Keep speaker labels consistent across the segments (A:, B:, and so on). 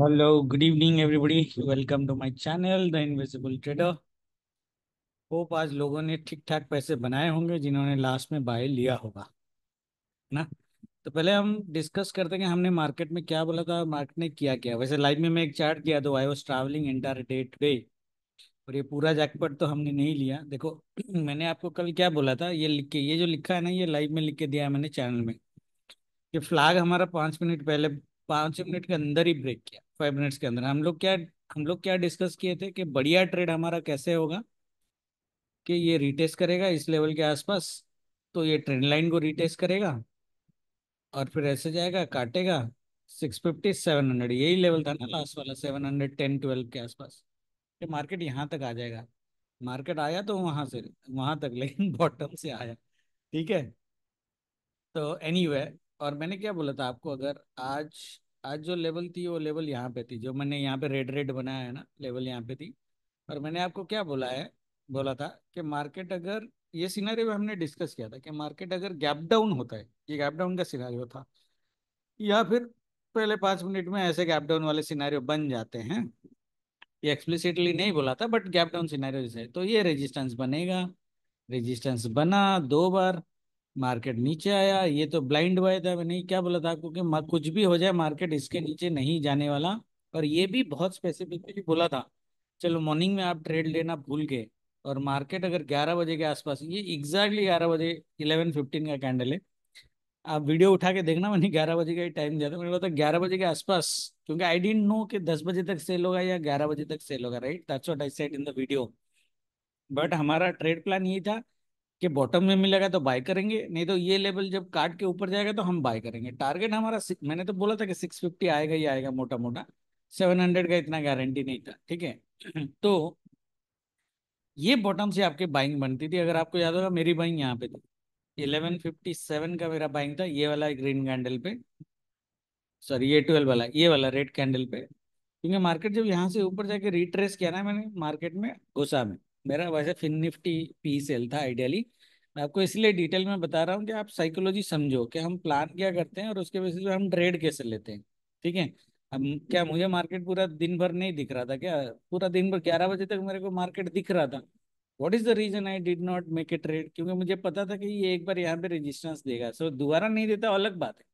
A: Hello good evening everybody. Welcome to my channel The Invisible Trader. Hope आज लोगों ने ठीक ठाक पैसे बनाए होंगे जिन्होंने लास्ट में बाय लिया होगा ना तो पहले हम डिस्कस करते हैं हमने मार्केट में क्या बोला था मार्केट ने क्या किया वैसे लाइव में मैं एक चार्ट किया तो I was travelling entire day too और ये पूरा जैकपट तो हमने नहीं लिया देखो मैंने आपको कल क्या बोला था ये लिख के ये जो लिखा है ना ये लाइव में लिख के दिया है मैंने चैनल में ये फ्लैग हमारा पाँच मिनट पहले पाँच मिनट के अंदर ही ब्रेक किया फाइव मिनट्स के अंदर हम लोग क्या हम लोग क्या डिस्कस किए थे कि बढ़िया ट्रेड हमारा कैसे होगा कि ये रिटेस्ट करेगा इस लेवल के आसपास तो ये ट्रेंड लाइन को रिटेस्ट करेगा और फिर ऐसे जाएगा काटेगा सिक्स फिफ्टी सेवन हंड्रेड यही लेवल था ना लास्ट वाला सेवन हंड्रेड टेन ट्वेल्व के आसपास कि मार्केट यहाँ तक आ जाएगा मार्केट आया तो वहाँ से वहाँ तक लेकिन बॉटम से आया ठीक है तो एनी anyway, और मैंने क्या बोला था आपको अगर आज आज जो लेवल थी वो लेवल यहाँ पे थी जो मैंने यहाँ पे रेड रेड बनाया है ना लेवल यहाँ पे थी और मैंने आपको क्या बोला है बोला था कि मार्केट अगर ये सिनारी हमने डिस्कस किया था कि मार्केट अगर गैप डाउन होता है ये गैप डाउन का सिनारियो था या फिर पहले पाँच मिनट में ऐसे गैप डाउन वाले सिनारी बन जाते हैं ये एक्सप्लिसिटली नहीं बोला था बट गैप डाउन सिनारी जैसे तो ये रेजिस्टेंस बनेगा रेजिस्टेंस बना दो बार मार्केट नीचे आया ये तो ब्लाइंड बाय था मैंने क्या बोला था आपको कि कुछ भी हो जाए मार्केट इसके नीचे नहीं जाने वाला और ये भी बहुत स्पेसिफिकली बोला था चलो मॉर्निंग में आप ट्रेड लेना भूल गए और मार्केट अगर 11 बजे के आसपास ये एग्जैक्टली 11 बजे 11:15 का कैंडल है आप वीडियो उठा के देखना मैंने ग्यारह बजे का ही टाइम दिया था मैंने बोला था बजे के आसपास क्योंकि आई डेंट नो कि दस बजे तक सेल होगा या ग्यारह बजे तक सेल होगा right that's what I said in the video but हमारा ट्रेड प्लान यही था के बॉटम में मिलेगा तो बाय करेंगे नहीं तो ये लेवल जब काट के ऊपर जाएगा तो हम बाय करेंगे टारगेट हमारा मैंने तो बोला था कि सिक्स फिफ्टी आएगा ही आएगा मोटा मोटा सेवन हंड्रेड का इतना गारंटी नहीं था ठीक है तो ये बॉटम से आपके बाइंग बनती थी अगर आपको याद होगा मेरी बाइंग यहाँ पे थी इलेवन फिफ्टी सेवन का मेरा बाइंग था ये वाला ग्रीन कैंडल पे सॉरी ये ट्वेल्व वाला ये वाला रेड कैंडल पे क्योंकि मार्केट जब यहाँ से ऊपर जाके रिट्रेस किया ना मैंने मार्केट में घुसा में मेरा वैसे फिन निफ्टी पी सेल था आइडियली मैं आपको इसलिए डिटेल में बता रहा हूँ कि आप साइकोलॉजी समझो कि हम प्लान क्या करते हैं और उसके बेसिस पे हम ट्रेड कैसे लेते हैं ठीक है अब क्या हम्म। मुझे मार्केट पूरा दिन भर नहीं दिख रहा था क्या पूरा दिन भर ग्यारह बजे तक मेरे को मार्केट दिख रहा था what is the reason I did not make a trade क्योंकि मुझे पता था कि ये एक बार यहाँ पे रजिस्टेंस देगा सो दोबारा नहीं देता अलग बात है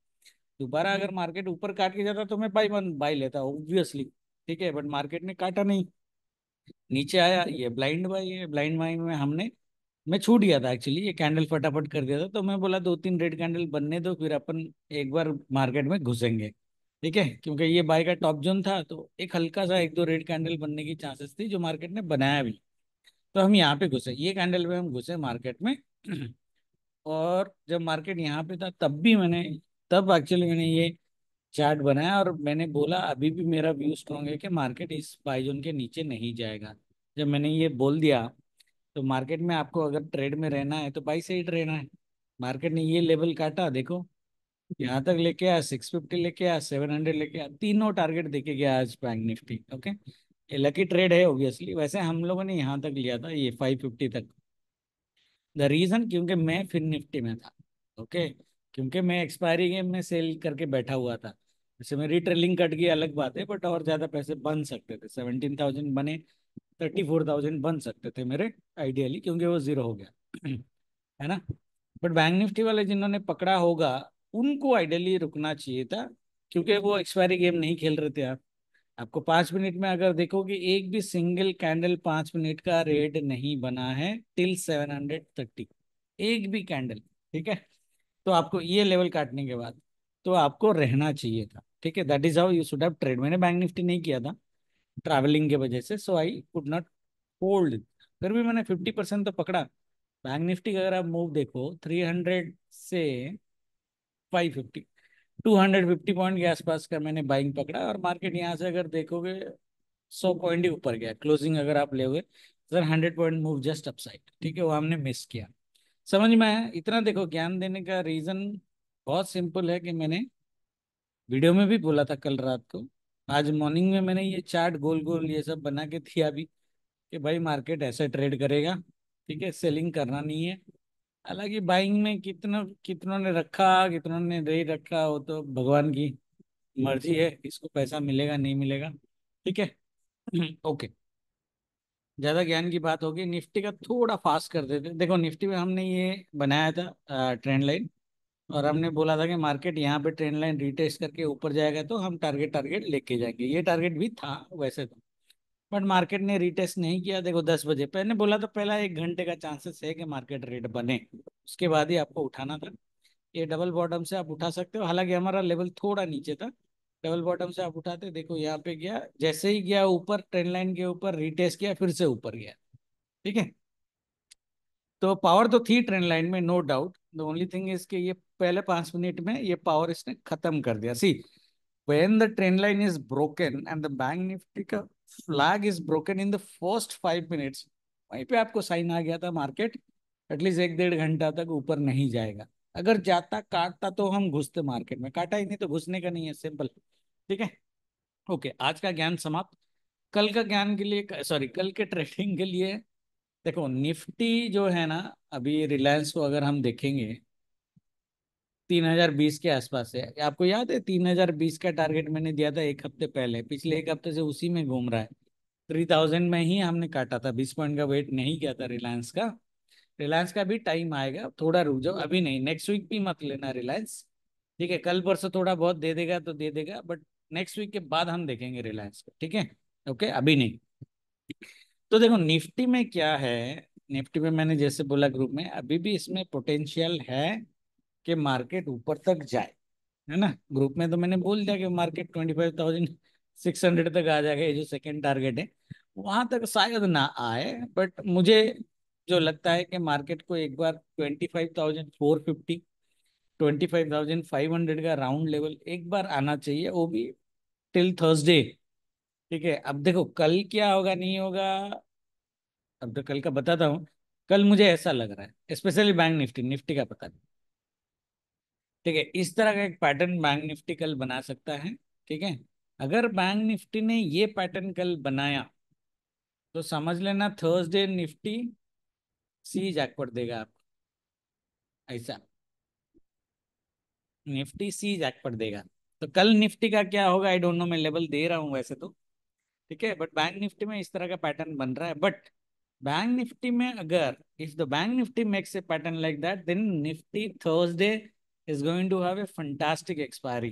A: दोबारा हम्म। अगर मार्केट ऊपर काट के जाता तो मैं बाई वन बाई लेता ऑब्वियसली ठीक है बट मार्केट ने काटा नहीं नीचे आया ये ब्लाइंड बाई है ब्लाइंड बाई में हमने मैं छूट गया था एक्चुअली ये कैंडल फटाफट कर दिया था तो मैं बोला दो तीन रेड कैंडल बनने दो फिर अपन एक बार मार्केट में घुसेंगे ठीक है क्योंकि ये बाई का टॉप जोन था तो एक हल्का सा एक दो रेड कैंडल बनने की चांसेस थी जो मार्केट ने बनाया भी तो हम यहाँ पे घुसे ये कैंडल पे हम घुसे मार्केट में और जब मार्केट यहाँ पे था तब भी मैंने तब एक्चुअली मैंने ये चार्ट बनाया और मैंने बोला अभी भी मेरा व्यू स्ट्रॉन्ग है कि मार्केट इस बाई जोन के नीचे नहीं जाएगा जब मैंने ये बोल दिया तो मार्केट में आपको अगर ट्रेड में रहना है तो बाई ही रहना है मार्केट ने ये लेवल काटा देखो यहाँ तक लेके आया सिक्स फिफ्टी लेके आया सेवन हंड्रेड लेके आया तीनों टारगेट देखे गया आज बैंक निफ्टी ओके ये लकी ट्रेड है ओबियसली वैसे हम लोगों ने यहाँ तक लिया था ये फाइव फिफ्टी तक द रीज़न क्योंकि मैं फिर निफ्टी में था ओके okay? क्योंकि मैं एक्सपायरी गेम में सेल करके बैठा हुआ था जैसे मेरी ट्रेलिंग कट गई अलग बात है बट और ज़्यादा पैसे बन सकते थे सेवनटीन थाउजेंड बने थर्टी फोर थाउजेंड बन सकते थे मेरे आइडियली क्योंकि वो ज़ीरो हो गया है ना बट बैंक निफ्टी वाले जिन्होंने पकड़ा होगा उनको आइडियली रुकना चाहिए था क्योंकि वो एक्सपायरी गेम नहीं खेल रहे थे आप आपको पांच मिनट में अगर देखोगे एक भी सिंगल कैंडल पांच मिनट का रेड नहीं बना है टिल सेवन हंड्रेड थर्टी एक भी कैंडल ठीक है तो आपको ये लेवल काटने के बाद तो आपको रहना चाहिए था ठीक है that is how you should have trade मैंने बैंक निफ्टी नहीं किया था ट्रैवलिंग के वजह से so I could not hold फिर भी मैंने फिफ्टी परसेंट तो पकड़ा बैंक निफ्टी का अगर आप मूव देखो थ्री हंड्रेड से five fifty two hundred fifty point के आसपास का मैंने बाइंग पकड़ा और मार्केट यहाँ से अगर देखोगे सौ पॉइंट ही ऊपर गया क्लोजिंग अगर आप लेंगे sir hundred point move just upside ठीक है वो हमने मिस किया समझ में आया इतना देखो ज्ञान देने का रीजन बहुत सिंपल है कि मैंने वीडियो में भी बोला था कल रात को आज मॉर्निंग में मैंने ये चार्ट गोल गोल ये सब बना के दिया अभी कि भाई मार्केट ऐसे ट्रेड करेगा ठीक है सेलिंग करना नहीं है हालांकि बाइंग में कितना कितनों ने रखा कितनों ने नहीं रखा वो तो भगवान की मर्जी है इसको पैसा मिलेगा नहीं मिलेगा ठीक है ओके ज्यादा ज्ञान की बात होगी निफ्टी का थोड़ा फास्ट कर देते देखो निफ्टी में हमने ये बनाया था ट्रेंड लाइन और हमने बोला था कि मार्केट यहाँ पे ट्रेंड लाइन रिटेस्ट करके ऊपर जाएगा तो हम टारगेट टारगेट लेके जाएंगे ये टारगेट भी था वैसे तो बट मार्केट ने रिटेस्ट नहीं किया देखो दस बजे पहले बोला तो पहला एक घंटे का चांसेस है कि मार्केट रेट बने उसके बाद ही आपको उठाना था ये डबल बॉटम से आप उठा सकते हो हालांकि हमारा लेवल थोड़ा नीचे था डबल बॉटम से आप उठाते देखो यहाँ पे गया जैसे ही गया ऊपर ट्रेन लाइन के ऊपर रिटेस्ट किया फिर से ऊपर गया ठीक है तो पावर तो थी ट्रेन लाइन में no doubt the only thing is के ये पहले पांच मिनट में ये पावर इसने खत्म कर दिया see when the trend line is broken and the bank Nifty का flag is broken in the first five minutes वहीं पे आपको साइन आ गया था मार्केट एटलीस्ट एक डेढ़ घंटा तक ऊपर नहीं जाएगा अगर जाता काटता तो हम घुसते मार्केट में काटा ही नहीं तो घुसने का नहीं है सिंपल ठीक है ओके आज का ज्ञान समाप्त कल का ज्ञान के लिए सॉरी कल के ट्रेडिंग के लिए देखो निफ्टी जो है ना अभी रिलायंस को अगर हम देखेंगे 3020 के आसपास है आपको याद है 3020 का टारगेट मैंने दिया था एक हफ्ते पहले पिछले एक हफ्ते से उसी में घूम रहा है 3000 में ही हमने काटा था 20 पॉइंट का वेट नहीं किया था रिलायंस का रिलायंस का भी टाइम आएगा थोड़ा रुक जाओ अभी नहीं नेक्स्ट वीक भी मत लेना रिलायंस ठीक है कल परसों थोड़ा बहुत दे देगा तो दे देगा बट नेक्स्ट वीक के बाद हम देखेंगे रिलायंस को ठीक है ओके अभी नहीं तो देखो निफ्टी में क्या है निफ्टी में मैंने जैसे बोला ग्रुप में अभी भी इसमें पोटेंशियल है कि मार्केट ऊपर तक जाए है ना ग्रुप में तो मैंने बोल दिया कि market twenty five thousand six hundred तक आ जाएगा ये जो सेकेंड टारगेट है वहां तक शायद ना आए बट मुझे जो लगता है कि मार्केट को एक बार twenty five thousand four fifty twenty five thousand five hundred का राउंड लेवल एक बार आना चाहिए वो भी टिल थर्सडे ठीक है अब देखो कल क्या होगा नहीं होगा अब तो कल का बताता हूँ कल मुझे ऐसा लग रहा है स्पेशली बैंक निफ्टी निफ्टी का पता नहीं ठीक है इस तरह का एक पैटर्न बैंक निफ्टी कल बना सकता है ठीक है अगर बैंक निफ्टी ने ये पैटर्न कल बनाया तो समझ लेना थर्सडे निफ्टी सी जैकपॉट देगा आप ऐसा निफ्टी सी जैक पर देगा तो कल निफ्टी का क्या होगा आई डोंट नो मैं लेवल दे रहा हूँ वैसे तो ठीक है बट बैंक निफ्टी में इस तरह का पैटर्न बन रहा है बट बैंक निफ्टी में अगर if the bank Nifty makes a pattern like that then Nifty Thursday is going to have a fantastic expiry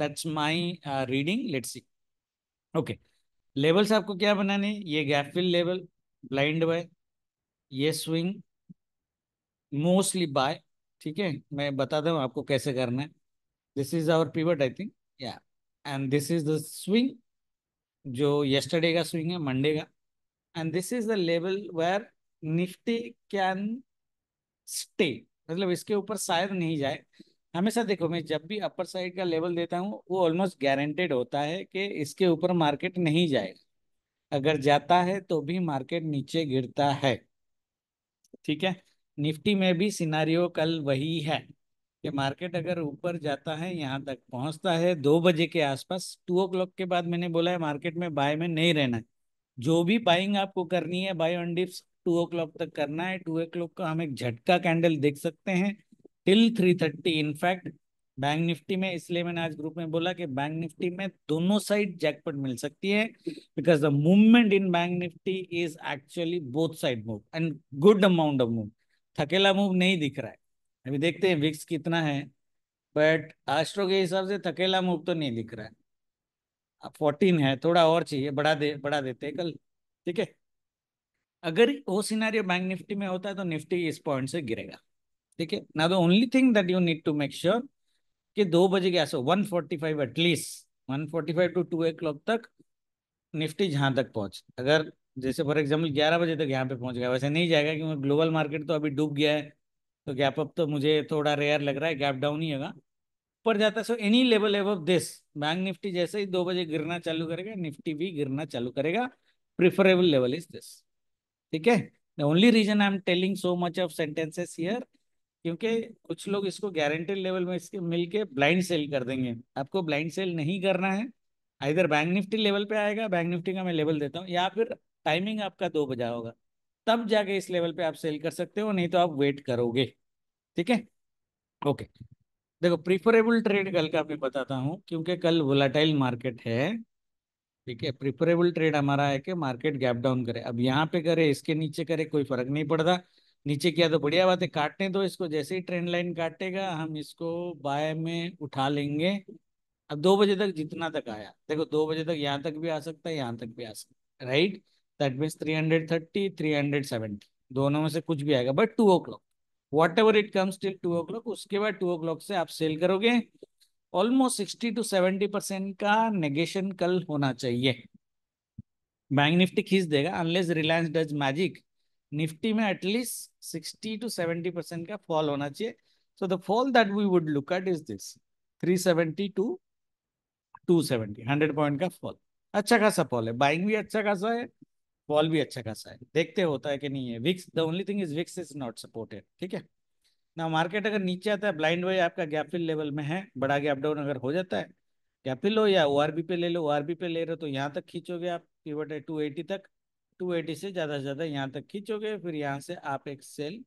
A: that's my reading let see okay levels आपको क्या बनाने ये गैफिल लेवल ब्लाइंड बाय ये swing mostly buy ठीक है मैं बता दूँ आपको कैसे करना है this is our pivot I think या and this is the swing जो यस्टरडे का स्विंग है मंडे का and this is the level where Nifty can stay मतलब इसके ऊपर शायद नहीं जाए हमेशा देखो मैं जब भी अपर साइड का लेवल देता हूँ वो ऑलमोस्ट गारंटेड होता है कि इसके ऊपर मार्केट नहीं जाएगा अगर जाता है तो भी मार्केट नीचे गिरता है ठीक है निफ्टी में भी सिनारियो कल वही है कि मार्केट अगर ऊपर जाता है यहाँ तक पहुँचता है दो बजे के आसपास टू ओ क्लॉक के बाद मैंने बोला है मार्केट में बाय में नहीं रहना है जो भी बाइंग आपको करनी है buy on dips two o'clock तक करना है टू ओ क्लॉक का हम एक झटका कैंडल देख सकते हैं till three thirty in fact bank Nifty में इसलिए मैंने आज ग्रुप में बोला कि बैंक निफ्टी में दोनों साइड जैकपॉट मिल सकती है because the movement in bank Nifty is actually both side move and good amount of move थकेला मूव नहीं दिख रहा है अभी देखते हैं विक्स कितना है बट आस्ट्रो के हिसाब से थकेला मूव तो नहीं दिख रहा है अब फोर्टीन है थोड़ा और चाहिए बढ़ा दे बढ़ा देते हैं कल ठीक है अगर वो सिनारियो बैंक निफ्टी में होता है तो निफ्टी इस पॉइंट से गिरेगा ठीक है ना the only thing that you need to make sure कि दो बजे के आसो one forty five at least one forty five to two o'clock तक निफ्टी जहां तक पहुंचे अगर जैसे फॉर एग्जाम्पल ग्यारह बजे तक यहाँ पे पहुंच गया वैसे नहीं जाएगा क्योंकि ग्लोबल मार्केट तो अभी डूब गया है तो गैप अप तो मुझे थोड़ा रेयर लग रहा है गैप डाउन ही होगा ऊपर जाता so any level of this bank Nifty जैसे ही दो बजे गिरना चालू करेगा निफ्टी भी गिरना चालू करेगा प्रिफरेबल लेवल इज दिस ठीक है only reason I am telling so much of sentences here क्योंकि कुछ लोग इसको गारंटेड लेवल में इसके मिलके ब्लाइंड सेल कर देंगे आपको ब्लाइंड सेल नहीं करना है इधर बैंक निफ्टी लेवल पे आएगा बैंक निफ्टी का मैं लेवल देता हूँ या फिर टाइमिंग आपका दो बजा होगा तब जाके इस लेवल पे आप सेल कर सकते हो नहीं तो आप वेट करोगे ठीक है ओके देखो प्रिफरेबल ट्रेड कल का मैं बताता हूँ क्योंकि कल वोलाटाइल मार्केट है ठीक है प्रिफरेबल ट्रेड हमारा है कि मार्केट गैप डाउन करे अब यहाँ पे करे इसके नीचे करे कोई फर्क नहीं पड़ता नीचे किया तो बढ़िया बात है काटने दो तो इसको जैसे ही ट्रेंड लाइन काटेगा हम इसको बाय में उठा लेंगे अब दो बजे तक जितना तक आया देखो दो बजे तक यहाँ तक भी आ सकता है यहाँ तक भी आ सकता है right that means three hundred thirty three hundred seventy दोनों में से कुछ भी आएगा but two o'clock whatever it comes till two o'clock उसके बाद टू ओ क्लॉक से आप सेल करोगे almost sixty to seventy percent का नेगेशन कल होना चाहिए बैंक निफ्टी खींच देगा unless Reliance does magic Nifty में at least sixty to seventy percent का फॉल होना चाहिए so the fall that we would look at is this three seventy to two seventy hundred point का फॉल अच्छा खासा fall है बाइंग भी अच्छा खासा है वॉल भी अच्छा खासा है देखते होता है कि नहीं है VIX the only thing is VIX is not supported ठीक है ना मार्केट अगर नीचे आता है ब्लाइंड वाई आपका गैप लेवल में है बड़ा गैप डाउन अगर हो जाता है गैपिल लो हो या ओ पे ले लो ओ पे ले रहे हो तो यहाँ तक खींचोगे आप पिवट है टू तक टू एटी से ज़्यादा से ज़्यादा यहाँ तक खींचोगे फिर यहाँ से आप एक सेल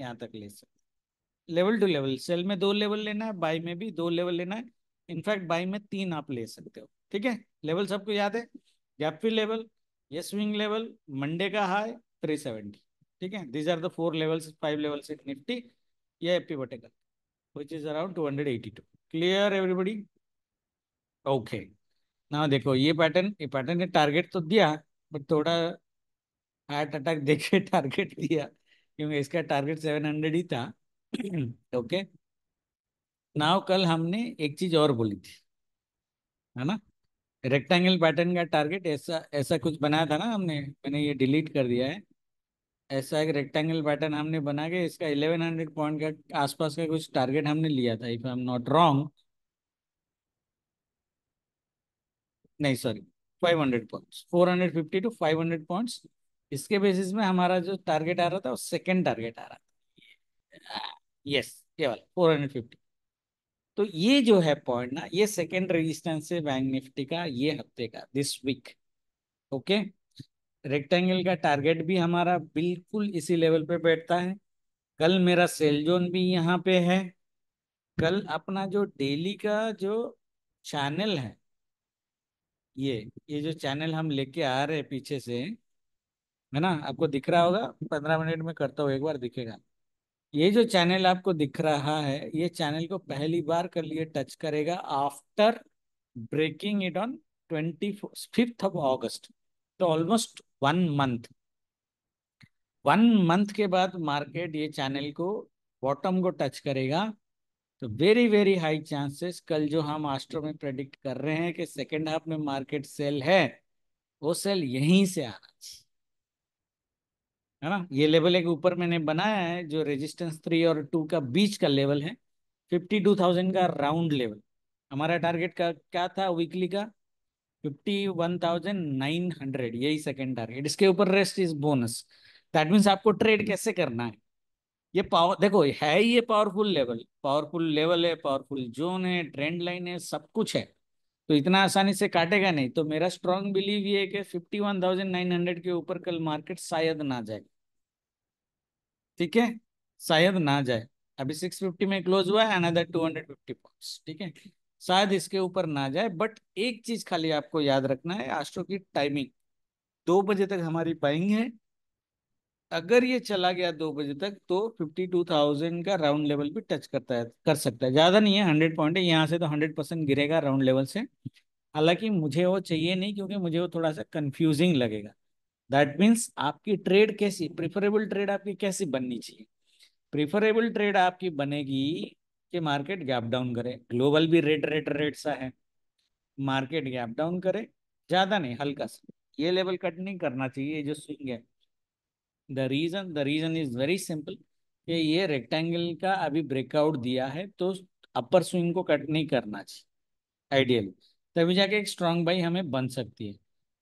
A: यहाँ तक ले सकते लेवल टू लेवल सेल में दो लेवल लेना है बाई में भी दो लेवल लेना है इनफैक्ट बाई में तीन आप ले सकते हो ठीक है लेवल सबको याद है गैप फिल लेवल ये स्विंग लेवल मंडे का हाई थ्री सेवेंटी ठीक है these are the four levels five levels in Nifty ये AP vertical which is around two hundred eighty to clear everybody okay ना देखो ये पैटर्न ये pattern ने टारगेट तो दिया बट थोड़ा हार्ट अटैक देखे टारगेट दिया क्योंकि इसका टारगेट सेवन हंड्रेड ही था ओके नाव कल हमने एक चीज और बोली थी है ना रेक्टेंगल पैटर्न का टारगेट ऐसा ऐसा कुछ बनाया था ना हमने मैंने ये डिलीट कर दिया है ऐसा एक रेक्टेंगल पैटर्न हमने बना के इसका 1100 पॉइंट का आसपास का कुछ टारगेट हमने लिया था if I am not wrong नहीं सॉरी 500 पॉइंट्स 450 टू 500 पॉइंट्स इसके बेसिस में हमारा जो टारगेट आ रहा था वो सेकेंड टारगेट आ रहा था यस केवल फिफ्टी तो ये जो है पॉइंट ना ये सेकेंड रेजिस्टेंस है बैंक निफ्टी का ये हफ्ते का दिस वीक ओके रेक्टेंगल का टारगेट भी हमारा बिल्कुल इसी लेवल पे बैठता है कल मेरा सेल जोन भी यहाँ पे है कल अपना जो डेली का जो चैनल है ये ये जो चैनल हम लेके आ रहे हैं पीछे से है ना आपको दिख रहा होगा पंद्रह मिनट में करता हूँ एक बार दिखेगा ये जो चैनल आपको दिख रहा है ये चैनल को पहली बार कर लिए टच करेगा after breaking it on twenty fifth of August तो almost one month one month के बाद मार्केट ये चैनल को बॉटम को टच करेगा तो वेरी वेरी हाई चांसेस कल जो हम आस्ट्रो में प्रेडिक्ट कर रहे हैं कि सेकेंड हाफ में मार्केट सेल है वो सेल यहीं से आना चाहिए है ना ये लेवल एक ऊपर मैंने बनाया है जो रेजिस्टेंस थ्री और टू का बीच का लेवल है फिफ्टी टू थाउजेंड का राउंड लेवल हमारा टारगेट का क्या था वीकली का fifty one thousand nine hundred यही सेकेंड टारगेट इसके ऊपर rest is bonus that means आपको ट्रेड कैसे करना है ये पावर देखो है ये पावरफुल लेवल पावरफुल लेवल है पावरफुल जोन है ट्रेंड लाइन है सब कुछ है तो इतना आसानी से काटेगा नहीं तो मेरा स्ट्रांग बिलीव ये है कि fifty one thousand nine hundred के ऊपर कल मार्केट शायद ना जाए ठीक है शायद ना जाए अभी फिफ्टी में क्लोज हुआ है अनदर फिफ्टी पॉइंट्स ठीक है शायद इसके ऊपर ना जाए बट एक चीज खाली आपको याद रखना है आस्ट्रो की टाइमिंग दो बजे तक हमारी बाइंग है अगर ये चला गया दो बजे तक तो फिफ्टी टू थाउजेंड का राउंड लेवल भी टच करता है कर सकता है ज़्यादा नहीं है हंड्रेड पॉइंट है यहाँ से तो हंड्रेड परसेंट गिरेगा राउंड लेवल से हालांकि मुझे वो चाहिए नहीं क्योंकि मुझे वो थोड़ा सा कंफ्यूजिंग लगेगा दैट मीन्स आपकी ट्रेड कैसी प्रिफरेबल ट्रेड आपकी कैसी बननी चाहिए प्रिफरेबल ट्रेड आपकी बनेगी कि मार्केट गैप डाउन करे ग्लोबल भी रेट रेट रेट सा है मार्केट गैप डाउन करे ज्यादा नहीं हल्का सा ये लेवल कट नहीं करना चाहिए जो स्विंग है the reason the reason is very simple कि ये रेक्टेंगल का अभी ब्रेकआउट दिया है तो अपर स्विंग को कट नहीं करना चाहिए आइडियल तभी जाके एक स्ट्रांग बाई हमें बन सकती है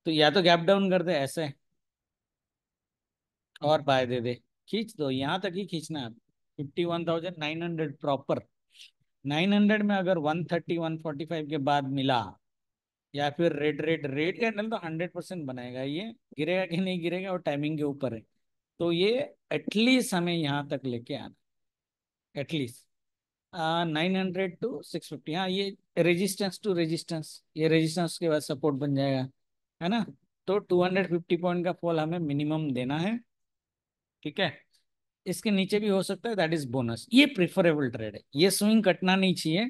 A: तो या तो गैप डाउन कर दे ऐसे और पाए दे दे खींच दो यहाँ तक ही खींचना है fifty one thousand nine hundred proper nine hundred में अगर one thirty one forty five के बाद मिला या फिर रेड रेड रेड कैंडल तो हंड्रेड परसेंट बनाएगा ये गिरेगा कि नहीं गिरेगा और टाइमिंग के ऊपर है तो ये एटलीस्ट हमें यहाँ तक लेके आना at least nine hundred to six fifty हाँ ये रेजिस्टेंस टू रेजिस्टेंस ये रेजिस्टेंस के बाद सपोर्ट बन जाएगा है ना तो टू हंड्रेड फिफ्टी पॉइंट का फॉल हमें मिनिमम देना है ठीक है इसके नीचे भी हो सकता है दैट इज बोनस ये प्रिफरेबल ट्रेड है ये स्विंग कटना नहीं चाहिए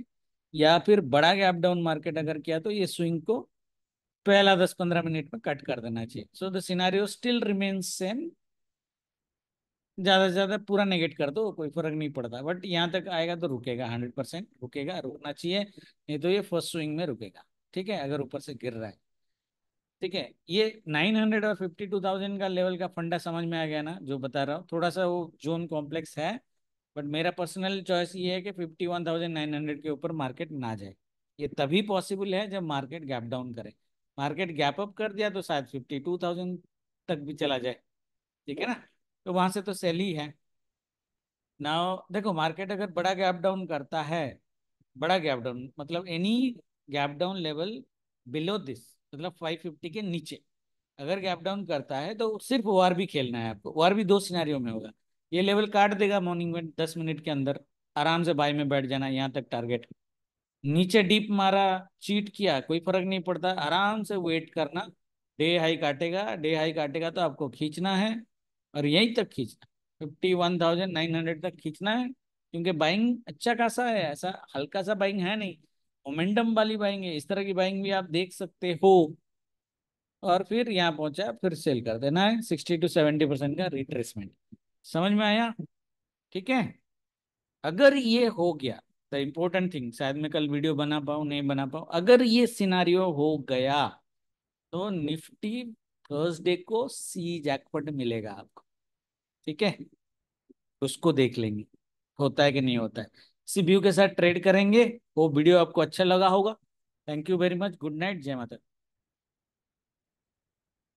A: या फिर बड़ा गैप डाउन मार्केट अगर किया तो ये स्विंग को पहला दस पंद्रह मिनट में कट कर देना चाहिए so the scenario still remains same ज्यादा से ज्यादा पूरा नेगेट कर दो कोई फर्क नहीं पड़ता बट यहाँ तक आएगा तो रुकेगा हंड्रेड परसेंट रुकेगा रुकना चाहिए नहीं तो ये फर्स्ट स्विंग में रुकेगा ठीक है अगर ऊपर से गिर रहा है ठीक है ये नाइन हंड्रेड और फिफ्टी टू थाउजेंड का लेवल का फंडा समझ में आ गया ना जो बता रहा हूँ थोड़ा सा वो जोन कॉम्प्लेक्स है बट मेरा पर्सनल चॉइस ये है कि fifty one thousand nine hundred के ऊपर मार्केट ना जाए ये तभी पॉसिबल है जब मार्केट गैप डाउन करे मार्केट गैप अप कर दिया तो शायद फिफ्टी टू थाउजेंड तक भी चला जाए ठीक है ना तो वहां से तो सेल ही है ना देखो मार्केट अगर बड़ा गैप डाउन करता है बड़ा गैप डाउन मतलब any gap down level below this मतलब 550 के नीचे अगर गैप डाउन करता है तो सिर्फ ओ भी खेलना है आपको ओ भी दो सिनारियों में होगा ये लेवल काट देगा मॉर्निंग में दस मिनट के अंदर आराम से बाई में बैठ जाना यहाँ तक टारगेट नीचे डीप मारा चीट किया कोई फर्क नहीं पड़ता आराम से वेट करना डे हाई काटेगा डे हाई काटेगा तो आपको खींचना है और यहीं तक खींचना fifty one thousand nine hundred तक खींचना है क्योंकि बाइंग अच्छा खासा है ऐसा हल्का सा बाइंग है नहीं मोमेंटम वाली बाइंग है इस तरह की बाइंग भी आप देख सकते हो और फिर यहाँ पहुंचा फिर सेल कर देना है सिक्सटी टू सेवेंटी परसेंट का रिट्रेसमेंट समझ में आया ठीक है अगर ये हो गया द इम्पोर्टेंट थिंग शायद मैं कल वीडियो बना पाऊँ नहीं बना पाऊँ अगर ये सिनारियो हो गया तो निफ्टी थर्सडे को सी जैकपट मिलेगा आपको ठीक है उसको देख लेंगे होता है कि नहीं होता है सीबीयू व्यू के साथ ट्रेड करेंगे वो वीडियो आपको अच्छा लगा होगा thank you very much good night जय माता